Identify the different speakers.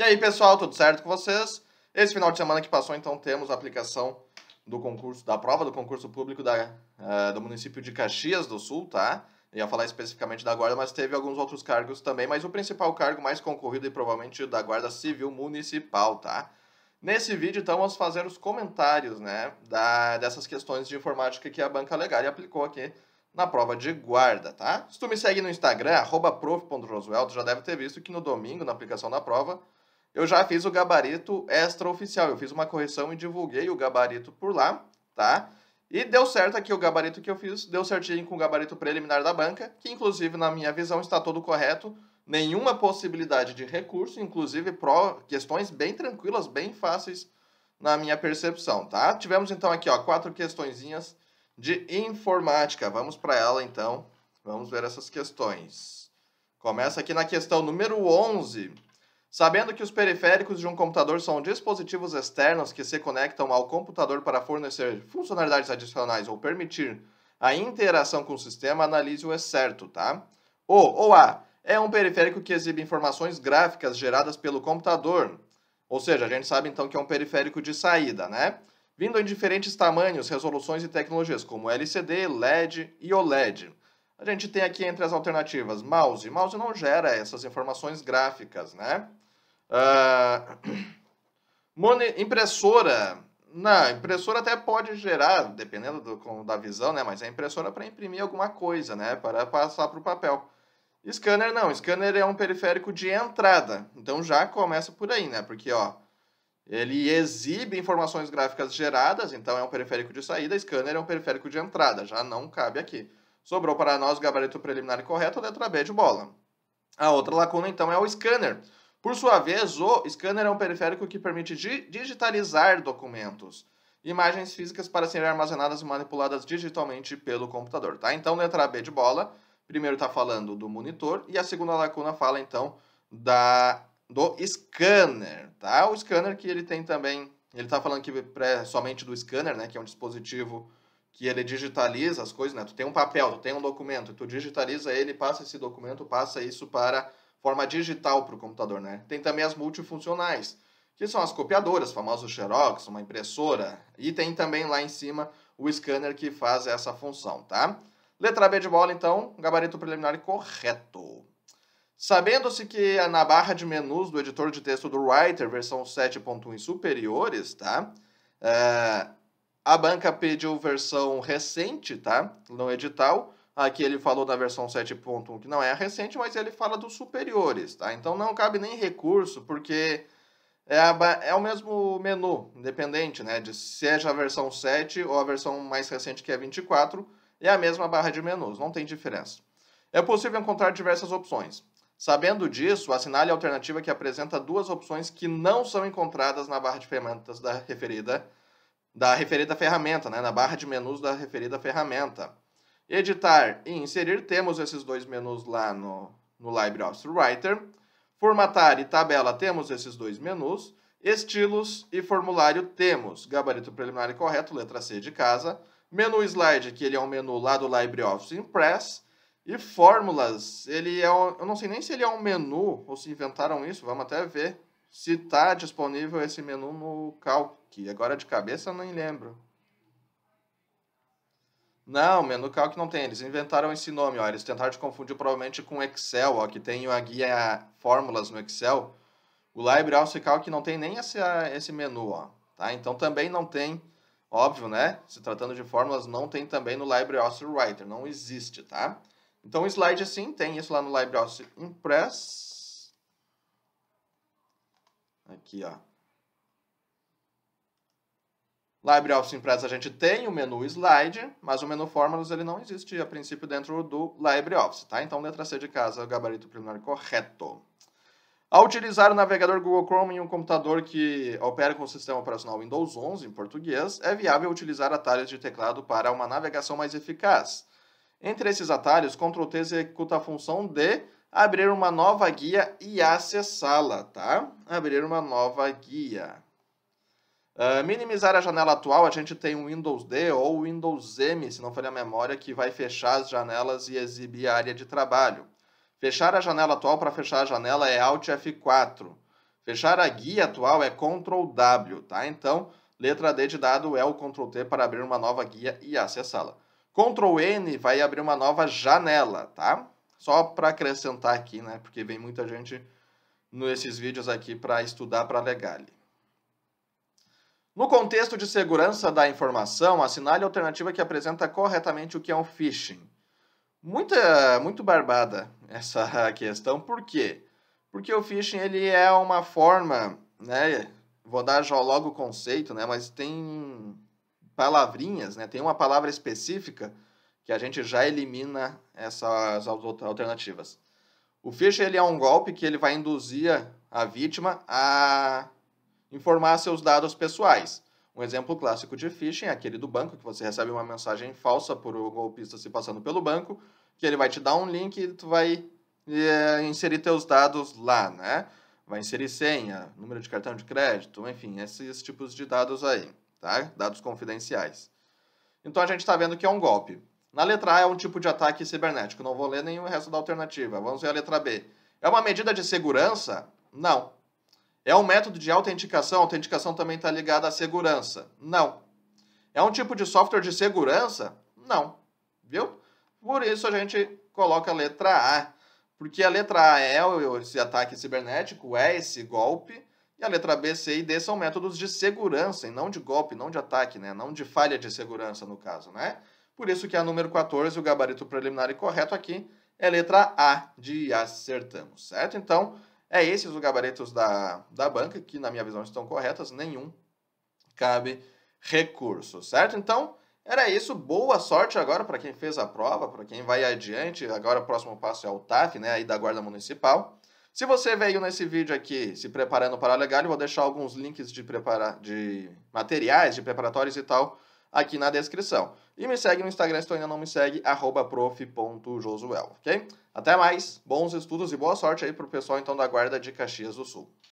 Speaker 1: E aí, pessoal, tudo certo com vocês? Esse final de semana que passou, então, temos a aplicação do concurso, da prova do concurso público da, uh, do município de Caxias do Sul, tá? ia falar especificamente da guarda, mas teve alguns outros cargos também, mas o principal cargo mais concorrido e provavelmente da guarda civil municipal, tá? Nesse vídeo, então, vamos fazer os comentários, né, da, dessas questões de informática que a Banca legal aplicou aqui na prova de guarda, tá? Se tu me segue no Instagram, arroba tu já deve ter visto que no domingo, na aplicação da prova, eu já fiz o gabarito extraoficial. Eu fiz uma correção e divulguei o gabarito por lá, tá? E deu certo aqui o gabarito que eu fiz, deu certinho com o gabarito preliminar da banca, que inclusive na minha visão está todo correto, nenhuma possibilidade de recurso, inclusive pró, questões bem tranquilas, bem fáceis na minha percepção, tá? Tivemos então aqui, ó, quatro questõezinhas de informática. Vamos para ela então. Vamos ver essas questões. Começa aqui na questão número 11. Sabendo que os periféricos de um computador são dispositivos externos que se conectam ao computador para fornecer funcionalidades adicionais ou permitir a interação com o sistema, analise o é certo, tá? Ou, ou A, é um periférico que exibe informações gráficas geradas pelo computador. Ou seja, a gente sabe então que é um periférico de saída, né? Vindo em diferentes tamanhos, resoluções e tecnologias, como LCD, LED e OLED. A gente tem aqui entre as alternativas mouse. Mouse não gera essas informações gráficas, né? Uh, impressora. Não, impressora até pode gerar, dependendo do, da visão, né? Mas é impressora para imprimir alguma coisa, né? Para passar para o papel. Scanner não, scanner é um periférico de entrada. Então já começa por aí, né? Porque, ó, ele exibe informações gráficas geradas, então é um periférico de saída, scanner é um periférico de entrada, já não cabe aqui. Sobrou para nós o gabarito preliminar correto, letra B de bola. A outra lacuna, então, é o scanner. Por sua vez, o scanner é um periférico que permite digitalizar documentos, imagens físicas para serem armazenadas e manipuladas digitalmente pelo computador, tá? Então, letra B de bola, primeiro está falando do monitor e a segunda lacuna fala, então, da, do scanner, tá? O scanner que ele tem também, ele está falando que é somente do scanner, né, que é um dispositivo que ele digitaliza as coisas, né? Tu tem um papel, tu tem um documento, tu digitaliza ele, passa esse documento, passa isso para forma digital para o computador, né? Tem também as multifuncionais, que são as copiadoras, famoso Xerox, uma impressora, e tem também lá em cima o scanner que faz essa função, tá? Letra B de bola, então, gabarito preliminar correto. Sabendo-se que é na barra de menus do editor de texto do Writer, versão 7.1 e superiores, tá? Eh, a banca pediu versão recente, tá? No edital, Aqui ele falou da versão 7.1, que não é a recente, mas ele fala dos superiores, tá? Então não cabe nem recurso, porque é, a, é o mesmo menu, independente, né? De seja a versão 7 ou a versão mais recente, que é 24, é a mesma barra de menus, não tem diferença. É possível encontrar diversas opções. Sabendo disso, assinale a alternativa que apresenta duas opções que não são encontradas na barra de ferramentas da referida, da referida ferramenta, né? na barra de menus da referida ferramenta editar e inserir, temos esses dois menus lá no, no LibreOffice Writer. Formatar e tabela, temos esses dois menus. Estilos e formulário, temos gabarito preliminar e correto, letra C de casa. Menu slide, que ele é um menu lá do LibreOffice Impress. E fórmulas, ele é um, eu não sei nem se ele é um menu ou se inventaram isso, vamos até ver se está disponível esse menu no Calc. Agora de cabeça eu nem lembro. Não, calc não tem. Eles inventaram esse nome, ó. Eles tentaram te confundir provavelmente com Excel, ó, que tem a guia fórmulas no Excel. O LibreOffice Calc não tem nem esse, ah, esse menu, ó. Tá? Então também não tem, óbvio, né? Se tratando de fórmulas, não tem também no LibreOffice Writer. Não existe, tá? Então o slide sim tem isso lá no LibreOffice Impress. Aqui, ó. LibreOffice Impress a gente tem o menu Slide, mas o menu Formulas ele não existe a princípio dentro do LibreOffice, tá? Então, letra C de casa, gabarito preliminar correto. Ao utilizar o navegador Google Chrome em um computador que opera com o sistema operacional Windows 11 em português, é viável utilizar atalhos de teclado para uma navegação mais eficaz. Entre esses atalhos, Ctrl T executa a função de abrir uma nova guia e acessá-la, tá? Abrir uma nova guia. Ah, minimizar a janela atual, a gente tem o Windows D ou Windows M, se não for a memória, que vai fechar as janelas e exibir a área de trabalho. Fechar a janela atual para fechar a janela é Alt F4. Fechar a guia atual é Ctrl W, tá? Então, letra D de dado é o Ctrl T para abrir uma nova guia e acessá-la. Ctrl N vai abrir uma nova janela, tá? Só para acrescentar aqui, né? Porque vem muita gente nesses vídeos aqui para estudar para Legale. No contexto de segurança da informação, assinale a alternativa que apresenta corretamente o que é um phishing. Muita, muito barbada essa questão, por quê? Porque o phishing ele é uma forma, né? Vou dar já logo o conceito, né? Mas tem palavrinhas, né? Tem uma palavra específica que a gente já elimina essas alternativas. O phishing ele é um golpe que ele vai induzir a vítima a informar seus dados pessoais. Um exemplo clássico de phishing é aquele do banco, que você recebe uma mensagem falsa por o um golpista se passando pelo banco, que ele vai te dar um link e tu vai é, inserir teus dados lá, né? Vai inserir senha, número de cartão de crédito, enfim, esses tipos de dados aí, tá? Dados confidenciais. Então a gente está vendo que é um golpe. Na letra A é um tipo de ataque cibernético, não vou ler nenhum resto da alternativa. Vamos ver a letra B. É uma medida de segurança? Não. É um método de autenticação? Autenticação também está ligada à segurança? Não. É um tipo de software de segurança? Não. Viu? Por isso a gente coloca a letra A. Porque a letra A é esse ataque cibernético, é esse golpe, e a letra B, C e D são métodos de segurança, e não de golpe, não de ataque, né? não de falha de segurança no caso. Né? Por isso que a número 14, o gabarito preliminar e correto aqui, é letra A de acertamos, certo? Então, é esses os gabaritos da, da banca, que na minha visão estão corretas, nenhum cabe recurso, certo? Então, era isso. Boa sorte agora para quem fez a prova, para quem vai adiante. Agora o próximo passo é o TAF, né, aí da Guarda Municipal. Se você veio nesse vídeo aqui se preparando para a legal, eu vou deixar alguns links de, prepara... de materiais, de preparatórios e tal, aqui na descrição. E me segue no Instagram se tu ainda não me segue, prof.josuel, ok? Até mais, bons estudos e boa sorte aí pro pessoal então da Guarda de Caxias do Sul.